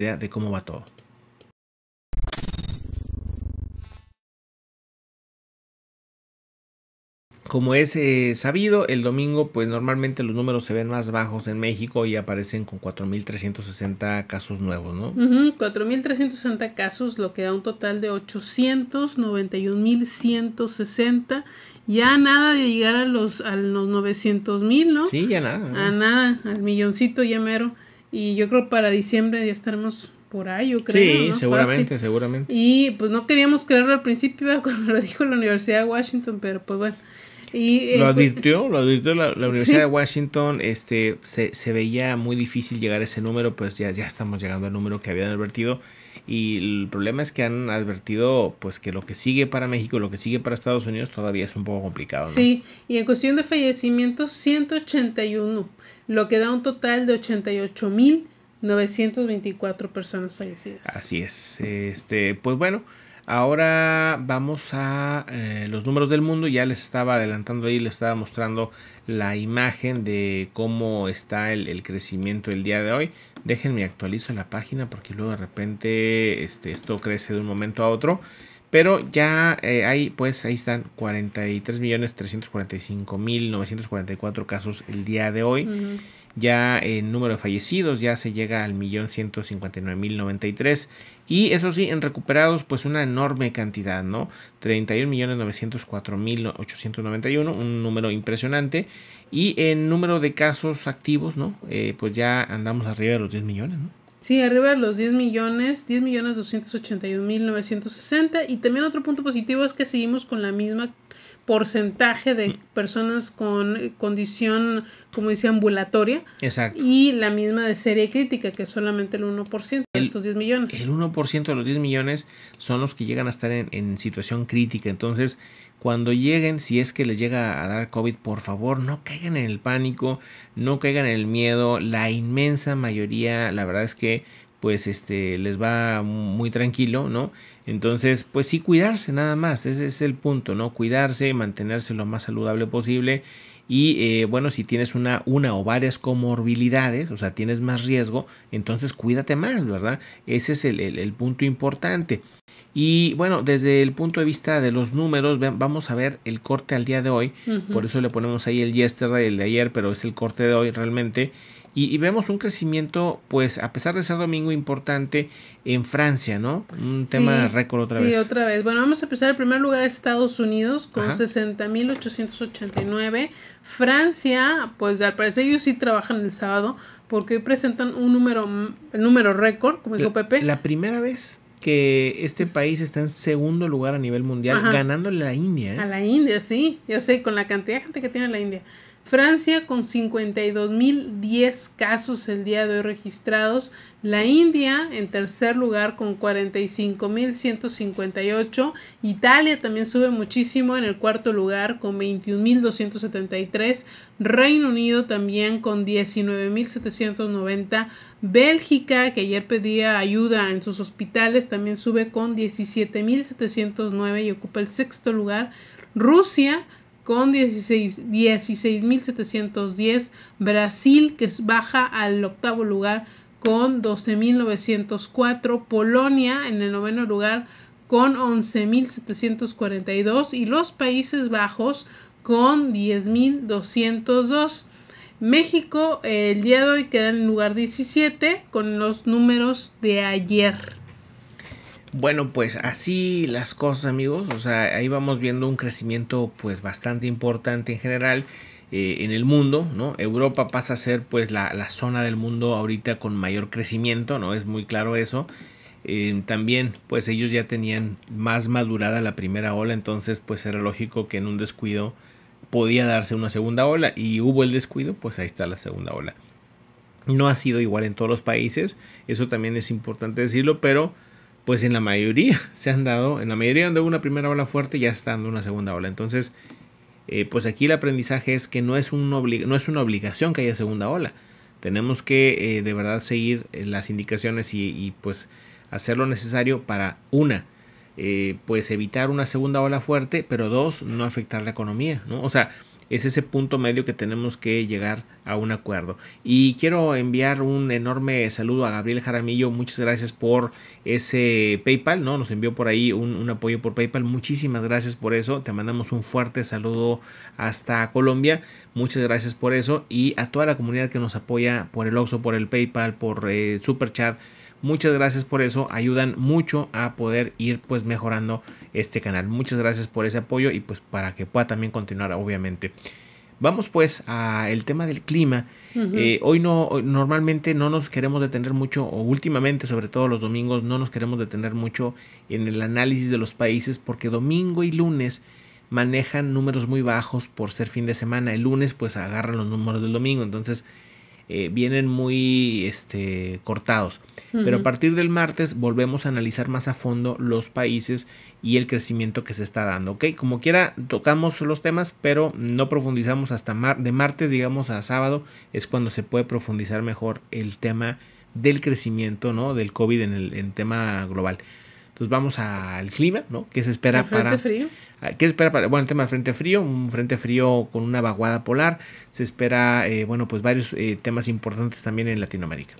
de cómo va todo. Como es eh, sabido, el domingo pues normalmente los números se ven más bajos en México y aparecen con 4.360 casos nuevos, ¿no? 4.360 casos, lo que da un total de 891.160. Ya nada de llegar a los, a los 900.000, ¿no? Sí, ya nada. A nada, al milloncito ya mero. Y yo creo para diciembre ya estaremos por ahí, yo creo. Sí, seguramente, seguramente. Y pues no queríamos creerlo al principio cuando lo dijo la Universidad de Washington, pero pues bueno. Eh, lo pues, advirtió, lo advirtió la, Universidad de Washington, este, se, veía muy difícil llegar a ese número, pues ya, ya estamos llegando al número que habían advertido. Y el problema es que han advertido pues que lo que sigue para México, lo que sigue para Estados Unidos todavía es un poco complicado. Sí, y en cuestión de fallecimientos, 181, lo que da un total de 88.924 mil personas fallecidas. Así es. Este, pues bueno, Ahora vamos a eh, los números del mundo. Ya les estaba adelantando ahí, les estaba mostrando la imagen de cómo está el, crecimiento el día de hoy. Déjenme actualizo la página porque luego de repente este, esto crece de un momento a otro. Pero ya hay, eh, pues ahí están 43.345.944 casos el día de hoy ya en número de fallecidos ya se llega al millón ciento y eso sí en recuperados pues una enorme cantidad no 31 millones mil un número impresionante y en número de casos activos no eh, pues ya andamos arriba de los 10 millones no Sí, arriba de los 10 millones, 10 millones 281 mil 960. Y también otro punto positivo es que seguimos con la misma porcentaje de mm. personas con condición, como dice, ambulatoria. Exacto. Y la misma de serie crítica, que es solamente el 1% de estos 10 millones. El 1% de los 10 millones son los que llegan a estar en, en, situación crítica. Entonces, cuando lleguen, si es que les llega a dar COVID, por favor, no caigan en el pánico, no caigan en el miedo. La inmensa mayoría, la verdad es que pues este les va muy tranquilo, ¿no? Entonces, pues sí, cuidarse nada más, ese es el punto, ¿no? Cuidarse, mantenerse lo más saludable posible y eh, bueno, si tienes una, una o varias comorbilidades, o sea, tienes más riesgo, entonces cuídate más, ¿verdad? Ese es el, punto importante. Y bueno, desde el punto de vista de los números, vamos a ver el corte al día de hoy. Por eso le ponemos ahí el yesterday, el de ayer, pero es el corte de hoy realmente. Y, vemos un crecimiento, pues a pesar de ser domingo importante, en Francia, ¿no? Un tema récord otra vez. Sí, otra vez. Bueno, vamos a empezar. El primer lugar es Estados Unidos con 60.889. Francia, pues al parecer ellos sí trabajan el sábado porque hoy presentan un número, el número récord, como dijo Pepe. La primera vez que este país está en segundo lugar a nivel mundial, ganando ganándole a la India. ¿eh? A la India, sí, yo sé, con la cantidad de gente que tiene la India. Francia con 52.010 casos el día de hoy registrados. La India en tercer lugar con 45.158. Italia también sube muchísimo en el cuarto lugar con 21.273. Reino Unido también con 19.790. Bélgica, que ayer pedía ayuda en sus hospitales, también sube con 17.709 y ocupa el sexto lugar. Rusia con 16.710. Brasil que baja al octavo lugar con 12.904. Polonia en el noveno lugar con 11.742. Y los Países Bajos con 10.202. México el día de hoy queda en el lugar 17 con los números de ayer. Bueno, pues así las cosas amigos, o sea, ahí vamos viendo un crecimiento pues bastante importante en general eh, en el mundo, ¿no? Europa pasa a ser pues la, zona del mundo ahorita con mayor crecimiento, ¿no? Es muy claro eso. Eh, también pues ellos ya tenían más madurada la primera ola, entonces pues era lógico que en un descuido podía darse una segunda ola y hubo el descuido, pues ahí está la segunda ola. No ha sido igual en todos los países, eso también es importante decirlo, pero pues en la mayoría se han dado, en la mayoría han dado una primera ola fuerte ya está dando una segunda ola. Entonces, eh, pues aquí el aprendizaje es que no es, un no es una obligación que haya segunda ola. Tenemos que eh, de verdad seguir eh, las indicaciones y, pues hacer lo necesario para una, pues evitar una segunda ola fuerte, pero dos, no afectar la economía, ¿no? O sea, es ese punto medio que tenemos que llegar a un acuerdo. Y quiero enviar un enorme saludo a Gabriel Jaramillo, muchas gracias por ese PayPal, ¿no? Nos envió por ahí un, apoyo por PayPal, muchísimas gracias por eso, te mandamos un fuerte saludo hasta Colombia, muchas gracias por eso y a toda la comunidad que nos apoya por el Oxo por el PayPal, por eh, Superchat. Super Chat Muchas gracias por eso, ayudan mucho a poder ir pues mejorando este canal. Muchas gracias por ese apoyo y pues para que pueda también continuar obviamente. Vamos pues a el tema del clima. Eh, hoy no, normalmente no nos queremos detener mucho, o últimamente, sobre todo los domingos, no nos queremos detener mucho en el análisis de los países porque domingo y lunes manejan números muy bajos por ser fin de semana. El lunes pues agarran los números del domingo. Entonces eh, vienen muy este, cortados. Pero a partir del martes volvemos a analizar más a fondo los países y el crecimiento que se está dando. Como quiera, tocamos los temas, pero no profundizamos hasta mar de martes, digamos, a sábado, es cuando se puede profundizar mejor el tema del crecimiento ¿no? del COVID en el tema global. Entonces vamos al clima, ¿no? ¿Qué se espera para...? frente frío? Ah, ¿Qué se espera para... Bueno, el tema de frente frío, un frente frío con una vaguada polar. Se espera, eh, bueno, pues varios eh, temas importantes también en Latinoamérica.